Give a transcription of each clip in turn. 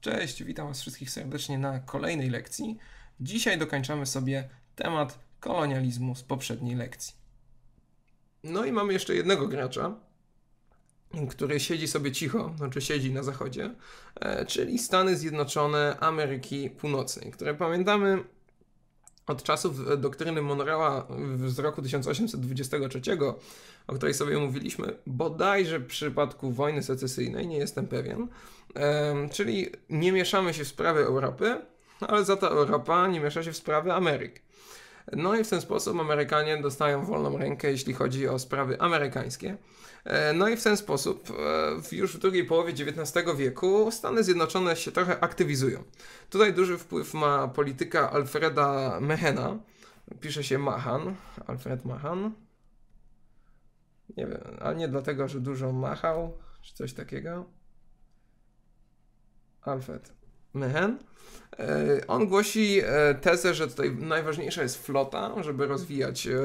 Cześć, witam Was wszystkich serdecznie na kolejnej lekcji. Dzisiaj dokończamy sobie temat kolonializmu z poprzedniej lekcji. No i mamy jeszcze jednego gracza, który siedzi sobie cicho, znaczy siedzi na zachodzie, e, czyli Stany Zjednoczone Ameryki Północnej, które pamiętamy od czasów e, doktryny Monroe'a z roku 1823, o której sobie mówiliśmy, bodajże w przypadku wojny secesyjnej, nie jestem pewien, czyli nie mieszamy się w sprawy Europy, no ale za to Europa nie miesza się w sprawy Ameryki. No i w ten sposób Amerykanie dostają wolną rękę, jeśli chodzi o sprawy amerykańskie. E, no i w ten sposób e, już w drugiej połowie XIX wieku Stany Zjednoczone się trochę aktywizują. Tutaj duży wpływ ma polityka Alfreda Mehena. Pisze się Mahan, Alfred Mahan. Nie wiem, a nie dlatego, że dużo machał, czy coś takiego. Alfred. Mehen. E, on głosi e, tezę, że tutaj najważniejsza jest flota, żeby rozwijać e,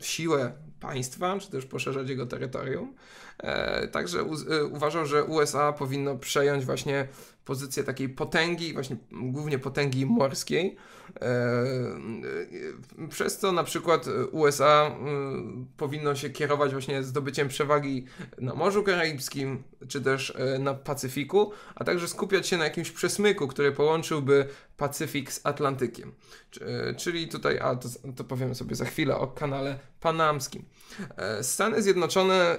siłę państwa, czy też poszerzać jego terytorium. E, także u, e, uważał, że USA powinno przejąć właśnie pozycję takiej potęgi, właśnie głównie potęgi morskiej, e, przez co na przykład USA powinno się kierować właśnie zdobyciem przewagi na Morzu Karaibskim czy też na Pacyfiku, a także skupiać się na jakimś przesmyku, który połączyłby Pacyfik z Atlantykiem. Czyli tutaj, a to, to powiemy sobie za chwilę o kanale panamskim. Stany Zjednoczone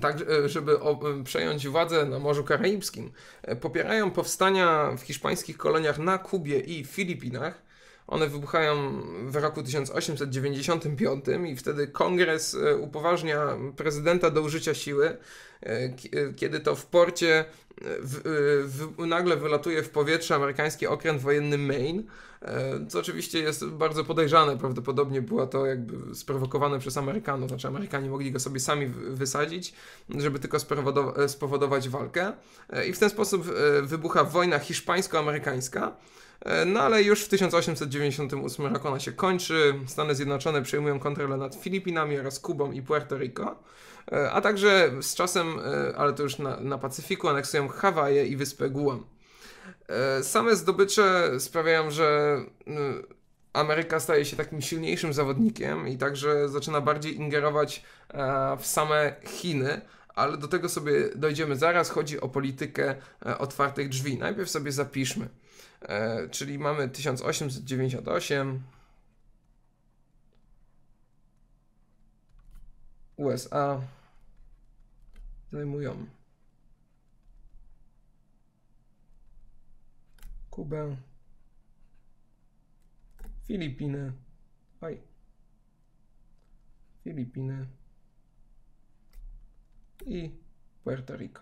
tak, e, żeby e, przejąć władzę na Morzu Karaibskim, e, popierają powstania w hiszpańskich koloniach na Kubie i Filipinach. One wybuchają w roku 1895 i wtedy kongres upoważnia prezydenta do użycia siły, kiedy to w porcie w, w, nagle wylatuje w powietrze amerykański okręt wojenny Maine E, co oczywiście jest bardzo podejrzane. Prawdopodobnie była to jakby sprowokowane przez Amerykanów, znaczy Amerykanie mogli go sobie sami wysadzić, żeby tylko e, spowodować walkę. E, I w ten sposób wybucha wojna hiszpańsko-amerykańska. No ale już w 1898 roku ona się kończy. Stany Zjednoczone przejmują kontrolę nad Filipinami oraz Kubą i Puerto Rico. A także z czasem, ale to już na, na Pacyfiku, aneksują Hawaje i wyspę Guam. E, same zdobycze sprawiają, że y, Ameryka staje się takim silniejszym zawodnikiem i także zaczyna bardziej ingerować e, w same Chiny, ale do tego sobie dojdziemy zaraz. Chodzi o politykę e, otwartych drzwi. Najpierw sobie zapiszmy. Czyli mamy 1898. USA zajmują Kubę, Filipiny, oj, Filipiny i Puerto Rico.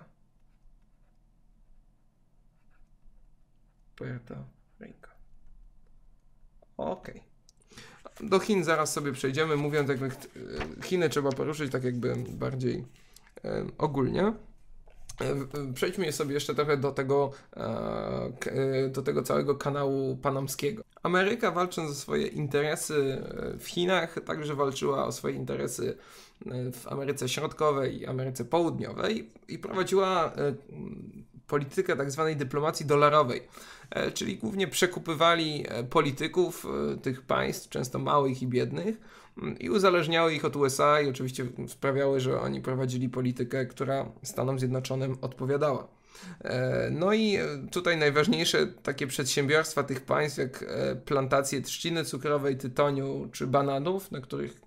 Puerto Rico. Okej. Okay. Do Chin zaraz sobie przejdziemy, mówiąc jakby Chiny trzeba poruszyć tak jakby bardziej ogólnie. Przejdźmy sobie jeszcze trochę do tego, e, e, do tego całego kanału panamskiego. Ameryka walcząc o swoje interesy e, w Chinach, także walczyła o swoje interesy w Ameryce Środkowej i Ameryce Południowej i prowadziła politykę tak zwanej dyplomacji dolarowej, czyli głównie przekupywali polityków tych państw, często małych i biednych, i uzależniały ich od USA i oczywiście sprawiały, że oni prowadzili politykę, która Stanom Zjednoczonym odpowiadała. E, no i e, tutaj najważniejsze takie przedsiębiorstwa tych państw, jak e, plantacje trzciny cukrowej, tytoniu czy bananów, na których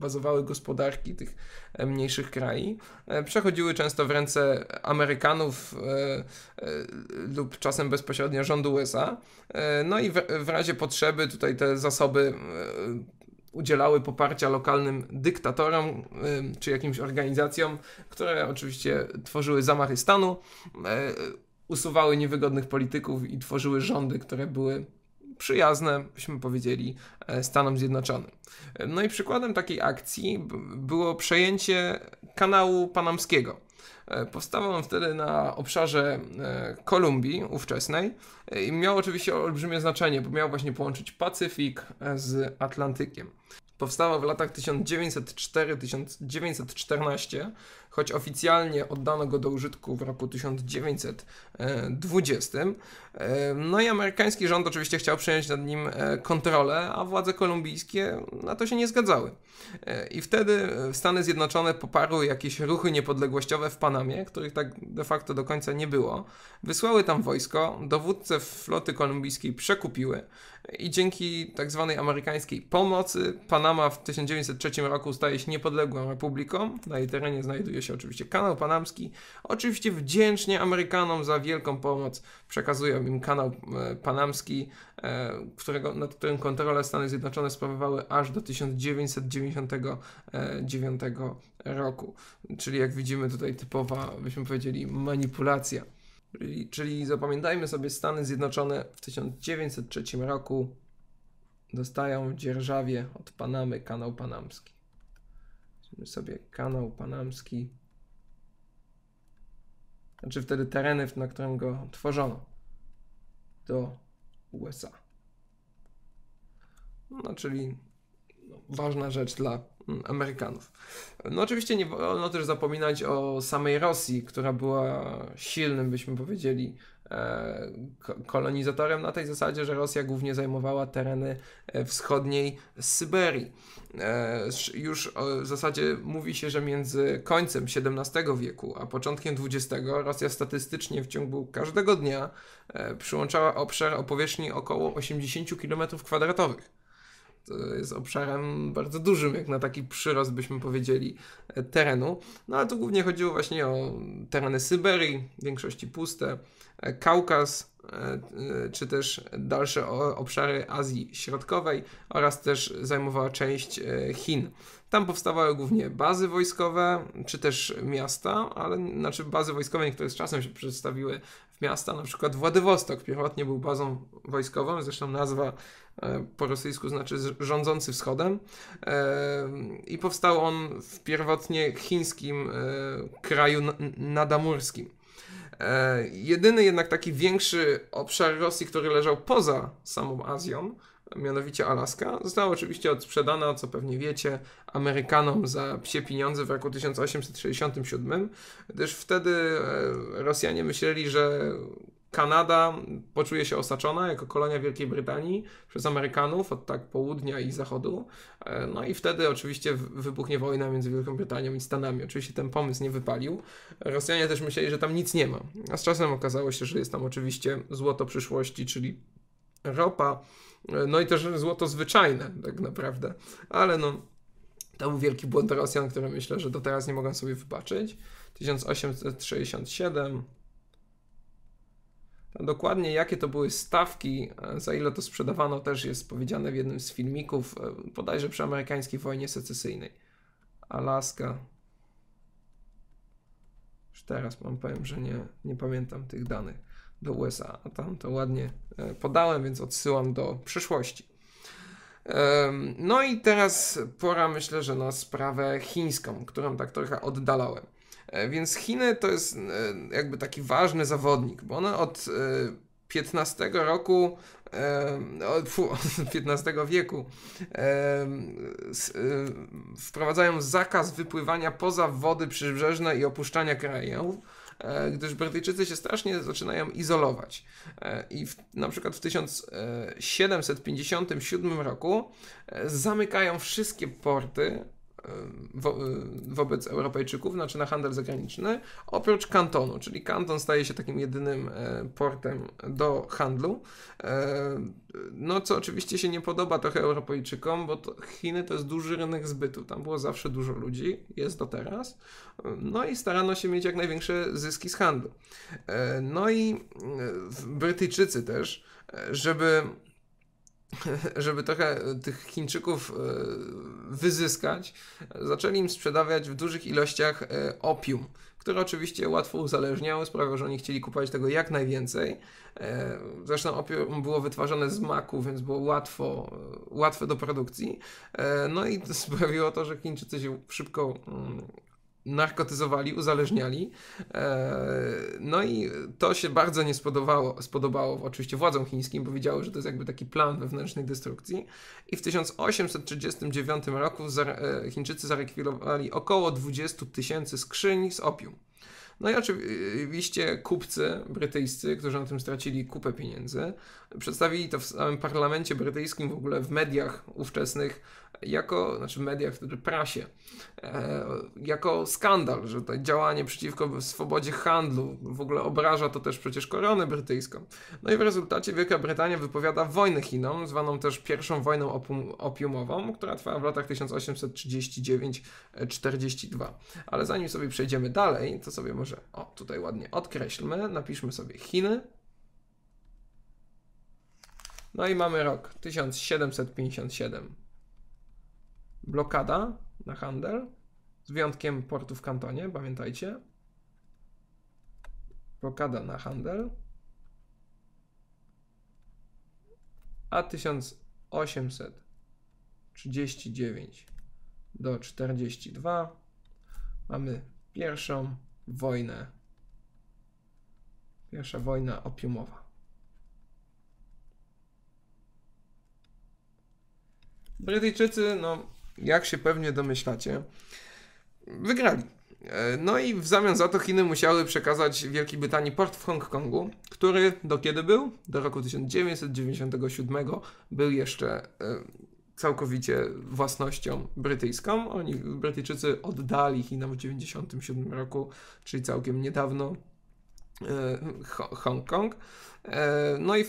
bazowały gospodarki tych mniejszych krajów, przechodziły często w ręce Amerykanów lub czasem bezpośrednio rządu USA. No i w razie potrzeby tutaj te zasoby udzielały poparcia lokalnym dyktatorom czy jakimś organizacjom, które oczywiście tworzyły zamachy stanu, e, usuwały niewygodnych polityków i tworzyły rządy, które były przyjazne, byśmy powiedzieli, e, Stanom Zjednoczonym. No i przykładem takiej akcji było przejęcie kanału panamskiego. E, powstawał on wtedy na obszarze e, Kolumbii ówczesnej e, i miał oczywiście olbrzymie znaczenie, bo miał właśnie połączyć Pacyfik z Atlantykiem. Powstała w latach 1904-1914 choć oficjalnie oddano go do użytku w roku 1920. E, no i amerykański rząd oczywiście chciał przejąć nad nim e, kontrolę, a władze kolumbijskie na to się nie zgadzały. E, I wtedy Stany Zjednoczone poparły jakieś ruchy niepodległościowe w Panamie, których tak de facto do końca nie było. Wysłały tam wojsko, dowódcę floty kolumbijskiej przekupiły i dzięki tak zwanej amerykańskiej pomocy Panama w 1903 roku staje się niepodległą republiką. Na jej terenie znajduje się oczywiście kanał panamski. Oczywiście wdzięcznie Amerykanom za wielką pomoc przekazują im kanał e, panamski, e, którego, nad którym kontrole Stany Zjednoczone sprawowały aż do 1999 roku. Czyli jak widzimy tutaj typowa, byśmy powiedzieli, manipulacja. Czyli, czyli zapamiętajmy sobie, Stany Zjednoczone w 1903 roku dostają w dzierżawie od Panamy kanał panamski sobie kanał panamski. Znaczy wtedy tereny, na którym go tworzono do USA. No, czyli no, ważna rzecz dla mm, Amerykanów. No oczywiście nie wolno też zapominać o samej Rosji, która była silnym, byśmy powiedzieli, E, kolonizatorem na tej zasadzie, że Rosja głównie zajmowała tereny e, wschodniej Syberii. E, już w zasadzie mówi się, że między końcem XVII wieku a początkiem XX Rosja statystycznie w ciągu każdego dnia przyłączała obszar o powierzchni około 80 km kwadratowych. To jest obszarem bardzo dużym, jak na taki przyrost byśmy powiedzieli, e, terenu. No a tu głównie chodziło właśnie o tereny Syberii, w większości puste, e, Kaukaz, e, czy też dalsze obszary Azji Środkowej oraz też zajmowała część Chin. Tam powstawały głównie bazy wojskowe, czy też miasta, ale znaczy bazy wojskowe niektóre z czasem się przedstawiły w miasta, na przykład Władywostok pierwotnie był bazą wojskową, zresztą nazwa E, po rosyjsku znaczy rządzący wschodem e, i powstał on w pierwotnie chińskim e, kraju nadamurskim. Jedyny jednak taki większy obszar Rosji, który leżał poza samą Azją, mianowicie Alaska, została oczywiście odsprzedana, co pewnie wiecie, Amerykanom za psie pieniądze w roku 1867, gdyż wtedy Rosjanie myśleli, że Kanada poczuje się osaczona jako kolonia Wielkiej Brytanii przez Amerykanów od tak południa i zachodu. E, no i wtedy oczywiście wybuchnie wojna między Wielką Brytanią i Stanami. Oczywiście ten pomysł nie wypalił. Rosjanie też myśleli, że tam nic nie ma. A z czasem okazało się, że jest tam oczywiście złoto przyszłości, czyli ropa, e, no i też złoto zwyczajne tak naprawdę. Ale no, to był wielki błąd Rosjan, który myślę, że do teraz nie mogą sobie wybaczyć. 1867 Dokładnie jakie to były stawki, e, za ile to sprzedawano, też jest powiedziane w jednym z filmików, e, bodajże przy amerykańskiej wojnie secesyjnej. Alaska. Już teraz mam powiem, że nie, nie pamiętam tych danych do USA, a tam to ładnie e, podałem, więc odsyłam do przyszłości. No i teraz pora myślę, że na sprawę chińską, którą tak trochę oddalałem. E, więc Chiny to jest e, jakby taki ważny zawodnik, bo one od 15 e, roku, od, XV wieku wprowadzają zakaz wypływania poza wody przybrzeżne i opuszczania kraju gdyż Brytyjczycy się strasznie zaczynają izolować. I w, na przykład w 1757 roku zamykają wszystkie porty E, wo, e, wobec Europejczyków, znaczy na handel zagraniczny, oprócz kantonu, czyli kanton staje się takim jedynym e, portem do handlu. No co oczywiście się nie podoba trochę Europejczykom, bo to Chiny to jest duży rynek zbytu. Tam było zawsze dużo ludzi, jest do teraz. No i starano się mieć jak największe zyski z handlu. No i Brytyjczycy też, żeby żeby trochę e, tych Chińczyków e, wyzyskać, zaczęli im sprzedawać w dużych ilościach e, opium, które oczywiście łatwo uzależniały, sprawiało, że oni chcieli kupować tego jak najwięcej. Zresztą opium było wytwarzane z maku, więc było łatwo, łatwe do produkcji. No i sprawiło to, że Chińczycy się szybko mm, narkotyzowali, uzależniali. E, no i to się bardzo nie spodobało, spodobało oczywiście władzom chińskim, powiedziały, że to jest jakby taki plan wewnętrznej destrukcji. I w 1839 roku e, Chińczycy zarekwirowali około 20 tysięcy skrzyń z opium. No i oczywiście kupcy brytyjscy, którzy na tym stracili kupę pieniędzy, przedstawili to w samym parlamencie brytyjskim, w ogóle w mediach ówczesnych jako, znaczy mediach, wtedy prasie, e, jako skandal, że to działanie przeciwko swobodzie handlu w ogóle obraża to też przecież koronę brytyjską. No i w rezultacie Wielka Brytania wypowiada wojnę Chinom, zwaną też pierwszą wojną opum, opiumową, która trwała w latach 1839-42. Ale zanim sobie przejdziemy dalej, to sobie może, o tutaj ładnie odkreślmy, napiszmy sobie Chiny, no i mamy rok 1757 blokada na handel, z wyjątkiem portu w Kantonie, pamiętajcie. Blokada na handel. A 1839 do 42 mamy pierwszą wojnę. Pierwsza wojna opiumowa. Brytyjczycy, no jak się pewnie domyślacie, wygrali. E, no i w zamian za to Chiny musiały przekazać Wielkiej Brytanii port w Hongkongu, który do kiedy był? Do roku 1997 był jeszcze e, całkowicie własnością brytyjską. Oni, Brytyjczycy oddali Chinom w 1997 roku, czyli całkiem niedawno, E, Hongkong. E, no i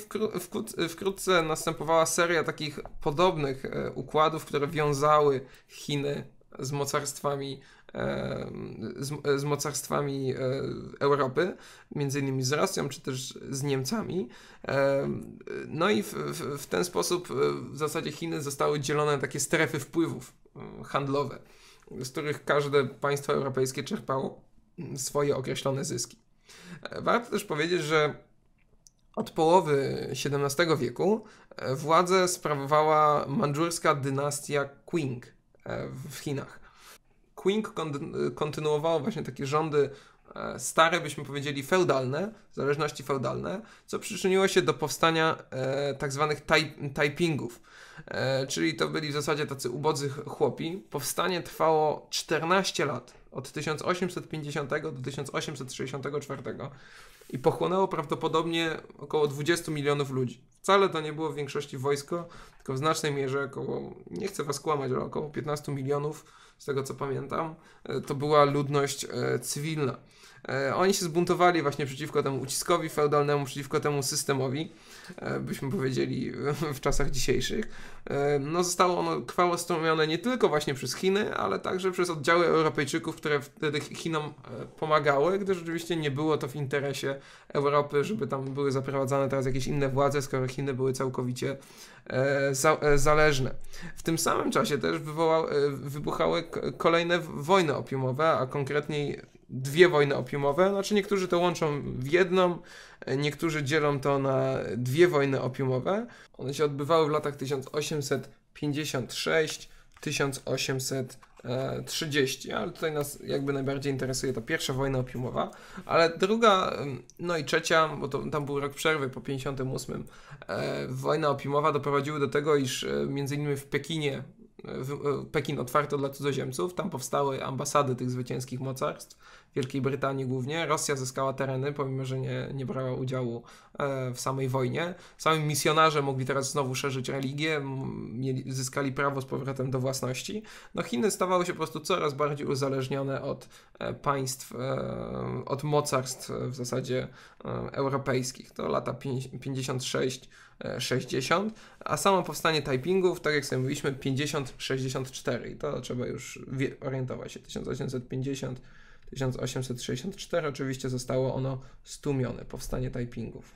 wkrótce następowała seria takich podobnych e, układów, które wiązały Chiny z mocarstwami, z, z mocarstwami Europy, między innymi z Rosją czy też z Niemcami. No i w, w, w ten sposób w zasadzie Chiny zostały dzielone na takie strefy wpływów handlowe, z których każde państwo europejskie czerpało mm, swoje określone zyski. E, warto też powiedzieć, że od połowy XVII wieku e, władzę sprawowała mandżurska dynastia Qing e, w Chinach. Qing kontynuowało właśnie takie rządy E, stare, byśmy powiedzieli feudalne, zależności feudalne, co przyczyniło się do powstania e, tak zwanych typingów, e, czyli to byli w zasadzie tacy ubodzy chłopi. Powstanie trwało 14 lat, od 1850 do 1864 i pochłonęło prawdopodobnie około 20 milionów ludzi. Wcale to nie było w większości wojsko, tylko w znacznej mierze około, nie chcę was kłamać, ale około 15 milionów, z tego co pamiętam, e, to była ludność e, cywilna. E, oni się zbuntowali właśnie przeciwko temu uciskowi feudalnemu, przeciwko temu systemowi. E, byśmy powiedzieli w czasach dzisiejszych. E, no, zostało ono kwałostomione nie tylko właśnie przez Chiny, ale także przez oddziały Europejczyków, które wtedy Chinom e, pomagały, gdyż rzeczywiście nie było to w interesie Europy, żeby tam były zaprowadzane teraz jakieś inne władze, skoro Chiny były całkowicie zależne. W tym samym czasie też wywołał, wybuchały kolejne wojny opiumowe, a konkretniej dwie wojny opiumowe, znaczy niektórzy to łączą w jedną, e, niektórzy dzielą to na dwie wojny opiumowe. One się odbywały w latach 1856 1830, ale tutaj nas jakby najbardziej interesuje ta pierwsza wojna opiumowa, ale druga, no i trzecia, bo to, tam był rok przerwy po 58, e, wojna opiumowa doprowadziły do tego, iż e, między innymi w Pekinie E, Pekin otwarto dla cudzoziemców. Tam powstały ambasady tych zwycięskich mocarstw, Wielkiej Brytanii głównie. Rosja zyskała tereny, pomimo że nie, nie brała udziału e, w samej wojnie. Sami misjonarze mogli teraz znowu szerzyć religię, mieli, zyskali prawo z powrotem do własności. No Chiny stawały się po prostu coraz bardziej uzależnione od e, państw, od mocarstw w zasadzie europejskich. To lata 56 60, a samo powstanie typingów, tak jak sobie mówiliśmy, 50-64 i to trzeba już orientować się. 1850, 1864 oczywiście zostało ono stumione, powstanie typingów.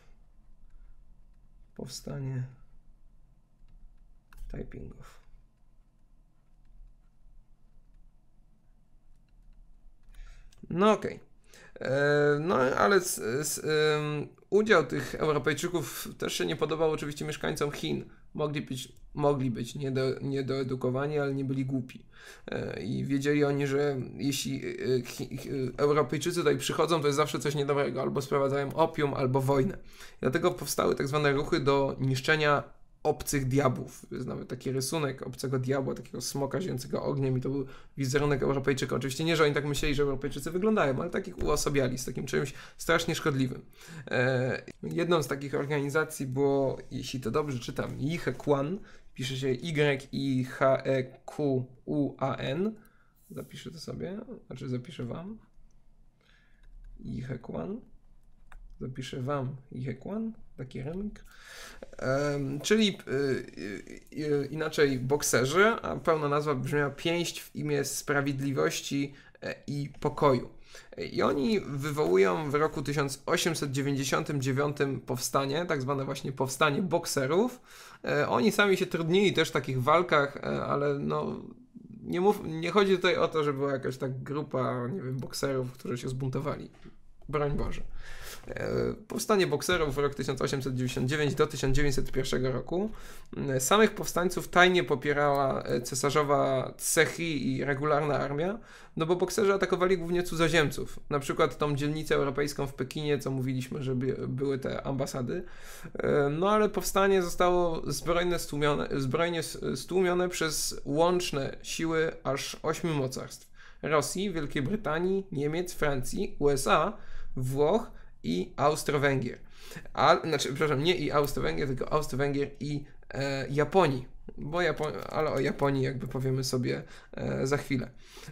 Powstanie typingów. No okej. Okay. E, no, ale z, z, udział tych Europejczyków też się nie podobał oczywiście mieszkańcom Chin. Mogli być, mogli być niedo, niedoedukowani, ale nie byli głupi. E, I wiedzieli oni, że jeśli e, Europejczycy tutaj przychodzą, to jest zawsze coś niedobrego. Albo sprowadzają opium, albo wojnę. Dlatego powstały tak zwane ruchy do niszczenia obcych diabłów. Jest nawet taki rysunek obcego diabła, takiego smoka ziejącego ogniem i to był wizerunek Europejczyka. Oczywiście nie, że oni tak myśleli, że Europejczycy wyglądają, ale tak ich z takim czymś strasznie szkodliwym. E, jedną z takich organizacji było, jeśli to dobrze czytam, ihequan. pisze się Y-I-H-E-Q-U-A-N. Zapiszę to sobie, znaczy zapiszę wam. Ihequan. Zapiszę wam Jekłan, taki remik. Um, czyli y, y, y, inaczej bokserzy, a pełna nazwa brzmiała Pięść w imię sprawiedliwości e, i pokoju. I oni wywołują w roku 1899 powstanie, tak zwane właśnie powstanie bokserów. E, oni sami się trudnili też w takich walkach, e, ale no nie, mów, nie chodzi tutaj o to, że była jakaś tak grupa, nie wiem, bokserów, którzy się zbuntowali. Broń Boże. E, powstanie bokserów rok 1899 do 1901 roku. Mm, samych powstańców tajnie popierała e, cesarzowa Cechi i regularna armia, no bo bokserzy atakowali głównie cudzoziemców. Na przykład tą dzielnicę europejską w Pekinie, co mówiliśmy, że były te ambasady. E, no ale powstanie zostało stłumione, zbrojnie stłumione przez łączne siły aż ośmiu mocarstw. Rosji, Wielkiej Brytanii, Niemiec, Francji, USA, Włoch, i Austro-Węgier. A, znaczy, przepraszam, nie i Austro-Węgier, tylko Austro-Węgier i e, Japonii. Bo Japo ale o Japonii jakby powiemy sobie e, za chwilę.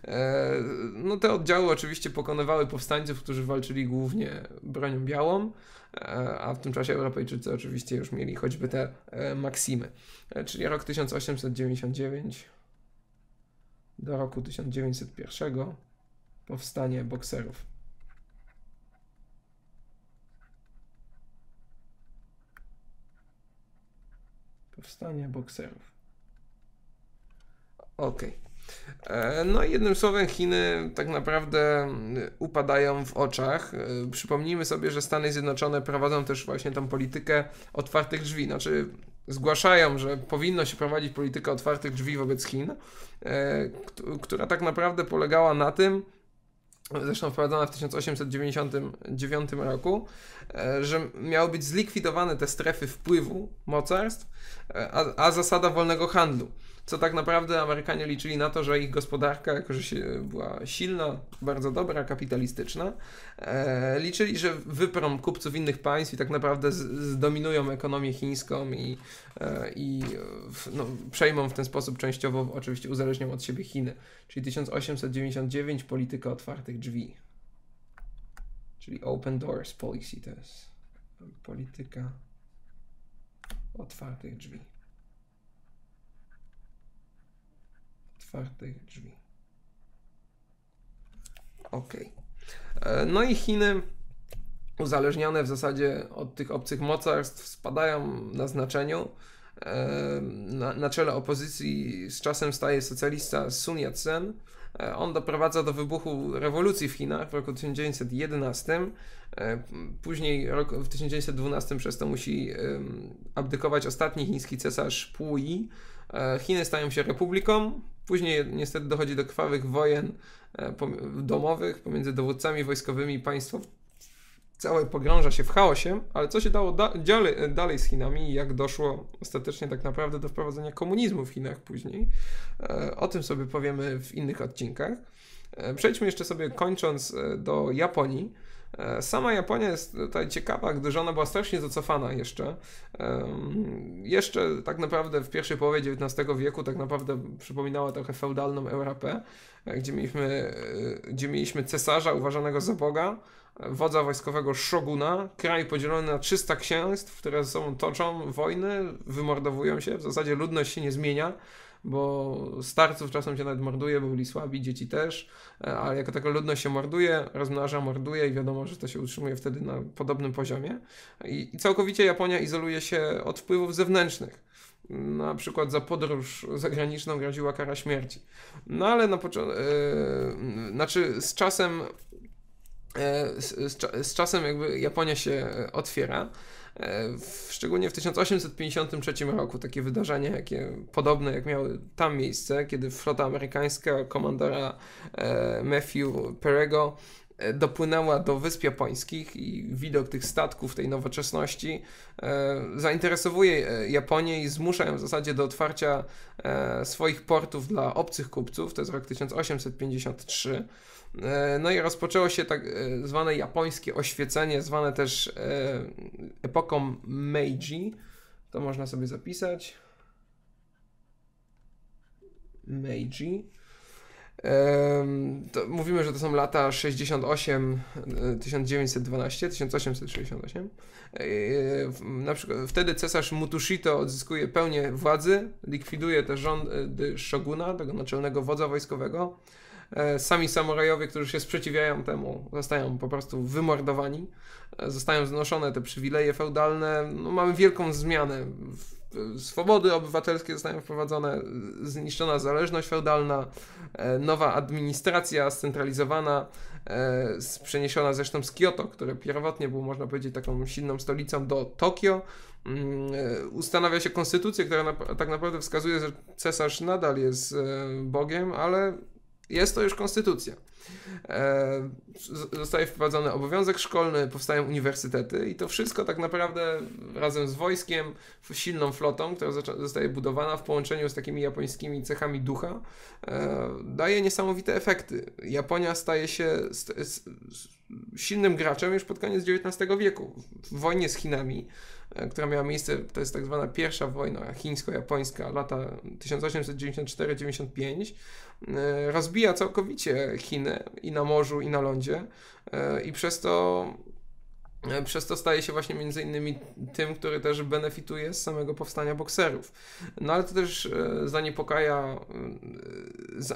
E, no te oddziały oczywiście pokonywały powstańców, którzy walczyli głównie bronią białą, e, a w tym czasie Europejczycy oczywiście już mieli choćby te e, maksimy. E, czyli rok 1899 do roku 1901 powstanie bokserów. Powstanie bokserów. Okej. Okay. E, no i jednym słowem Chiny tak naprawdę mm, upadają w oczach. E, przypomnijmy sobie, że Stany Zjednoczone prowadzą też właśnie tą politykę otwartych drzwi, znaczy zgłaszają, że powinno się prowadzić politykę otwartych drzwi wobec Chin, e, która tak naprawdę polegała na tym, zresztą wprowadzona w 1899 roku, że miały być zlikwidowane te strefy wpływu mocarstw, a, a zasada wolnego handlu co tak naprawdę Amerykanie liczyli na to, że ich gospodarka, jako że była silna, bardzo dobra, kapitalistyczna, e, liczyli, że wyprą kupców innych państw i tak naprawdę zdominują ekonomię chińską i, e, i w, no, przejmą w ten sposób częściowo, oczywiście uzależnią od siebie Chiny. Czyli 1899 polityka otwartych drzwi. Czyli open doors policy to jest polityka otwartych drzwi. Otwartych drzwi. Ok. E, no i Chiny, uzależnione w zasadzie od tych obcych mocarstw, spadają na znaczeniu. E, na, na czele opozycji z czasem staje socjalista Sun Yat-sen E, on doprowadza do wybuchu rewolucji w Chinach w roku 1911. E, później rok, w 1912 przez to musi abdykować ostatni chiński cesarz Puyi. E, Chiny stają się republiką. Później niestety dochodzi do krwawych wojen domowych pomiędzy dowódcami wojskowymi państw całe pogrąża się w chaosie, ale co się dało da dalej, dalej, z Chinami i jak doszło ostatecznie tak naprawdę do wprowadzenia komunizmu w Chinach później. E, o tym sobie powiemy w innych odcinkach. E, przejdźmy jeszcze sobie kończąc e, do Japonii. Sama Japonia jest tutaj ciekawa, gdyż ona była strasznie zacofana jeszcze. Jeszcze tak naprawdę w pierwszej połowie XIX wieku tak naprawdę przypominała trochę feudalną Europę, gdzie mieliśmy, gdzie mieliśmy cesarza uważanego za Boga, wodza wojskowego Szoguna, kraj podzielony na 300 księstw, które ze sobą toczą wojny, wymordowują się, w zasadzie ludność się nie zmienia, bo starców czasem się nawet morduje, bo byli słabi, dzieci też, e, ale jako taka ludność się morduje, rozmnaża, morduje i wiadomo, że to się utrzymuje wtedy na podobnym poziomie. I, całkowicie Japonia izoluje się od wpływów zewnętrznych. Na przykład za podróż zagraniczną groziła kara śmierci. No ale na początku, yy, e, znaczy z czasem E, z, z, czasem jakby Japonia się e, otwiera. E, w, szczególnie w 1853 roku takie wydarzenia, jakie podobne jak miały tam miejsce, kiedy flota amerykańska komandora e, Matthew Perego E, dopłynęła do Wysp Japońskich i widok tych statków, tej nowoczesności e, zainteresowuje e, Japonię i zmusza ją w zasadzie do otwarcia swoich portów dla obcych kupców. To jest rok 1853. No i rozpoczęło się tak zwane japońskie oświecenie, zwane też epoką Meiji. To można sobie zapisać. Meiji mówimy, że to są lata 68, 1912, 1868. Na przykład wtedy cesarz Mutushito odzyskuje pełnię władzy, likwiduje te rządy e, szoguna, tego naczelnego wodza wojskowego. E, sami samurajowie, którzy się sprzeciwiają temu, zostają po prostu wymordowani, e, zostają znoszone te przywileje feudalne. No, mamy wielką zmianę w E, swobody obywatelskie zostają wprowadzone, e, zniszczona zależność feudalna, e, nowa administracja scentralizowana, przeniesiona zresztą z Kioto, które pierwotnie było, można powiedzieć, taką silną stolicą do Tokio. Mm, ustanawia się konstytucję, która tak naprawdę wskazuje, że cesarz nadal jest Bogiem, ale jest to już konstytucja. E, zostaje wprowadzony obowiązek szkolny, powstają uniwersytety i to wszystko tak naprawdę razem z wojskiem, silną flotą, która zostaje budowana w połączeniu z takimi japońskimi cechami ducha, e, daje niesamowite efekty. Japonia staje się silnym graczem już pod koniec XIX wieku. W wojnie z Chinami, e, która miała miejsce, to jest tak zwana pierwsza wojna chińsko-japońska, lata 1894-95, e, rozbija całkowicie Chiny i na morzu, i na lądzie e, i przez to przez to staje się właśnie między innymi tym, który też benefituje z samego powstania bokserów. No ale to też zaniepokaja,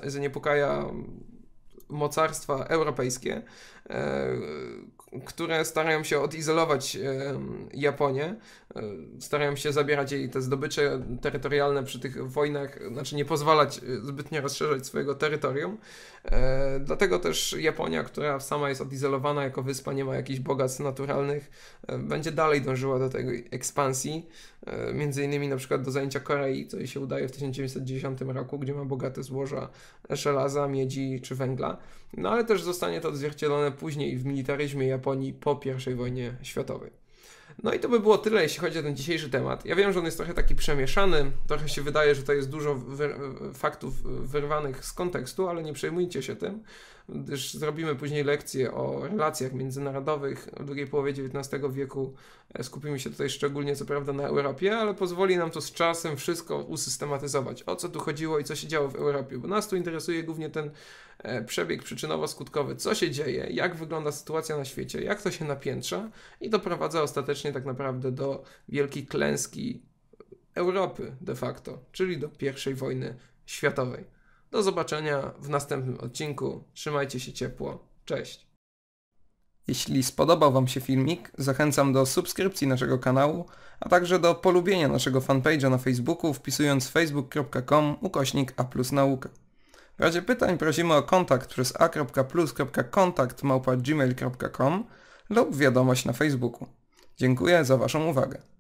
zaniepokaja mocarstwa europejskie, E, które starają się odizolować e, Japonię, e, starają się zabierać jej te zdobycze terytorialne przy tych wojnach, znaczy nie pozwalać zbytnio rozszerzać swojego terytorium. Dlatego też Japonia, która sama jest odizolowana jako wyspa, nie ma jakichś bogactw naturalnych, będzie dalej dążyła do tej ekspansji, między innymi na przykład do zajęcia Korei, co jej się udaje w 1910 roku, gdzie ma bogate złoża żelaza, miedzi czy węgla. No ale też zostanie to odzwierciedlone później w militaryzmie Japonii po I wojnie światowej. No i to by było tyle, jeśli chodzi o ten dzisiejszy temat. Ja wiem, że on jest trochę taki przemieszany, trochę się wydaje, że to jest dużo faktów wyrwanych z kontekstu, ale nie przejmujcie się tym, gdyż zrobimy później lekcję o relacjach międzynarodowych w drugiej połowie XIX wieku. E, skupimy się tutaj szczególnie, co prawda, na Europie, ale pozwoli nam to z czasem wszystko usystematyzować. O co tu chodziło i co się działo w Europie, bo nas tu interesuje głównie ten e, przebieg przyczynowo-skutkowy, co się dzieje, jak wygląda sytuacja na świecie, jak to się napiętrza i doprowadza ostatecznie tak naprawdę do wielkiej klęski Europy de facto, czyli do I wojny światowej. Do zobaczenia w następnym odcinku. Trzymajcie się ciepło. Cześć. Jeśli spodobał Wam się filmik, zachęcam do subskrypcji naszego kanału, a także do polubienia naszego fanpage'a na Facebooku wpisując facebook.com ukośnik a plus naukę W razie pytań prosimy o kontakt przez a.plus.kontakt.gmail.com lub wiadomość na Facebooku. Dziękuję za Waszą uwagę.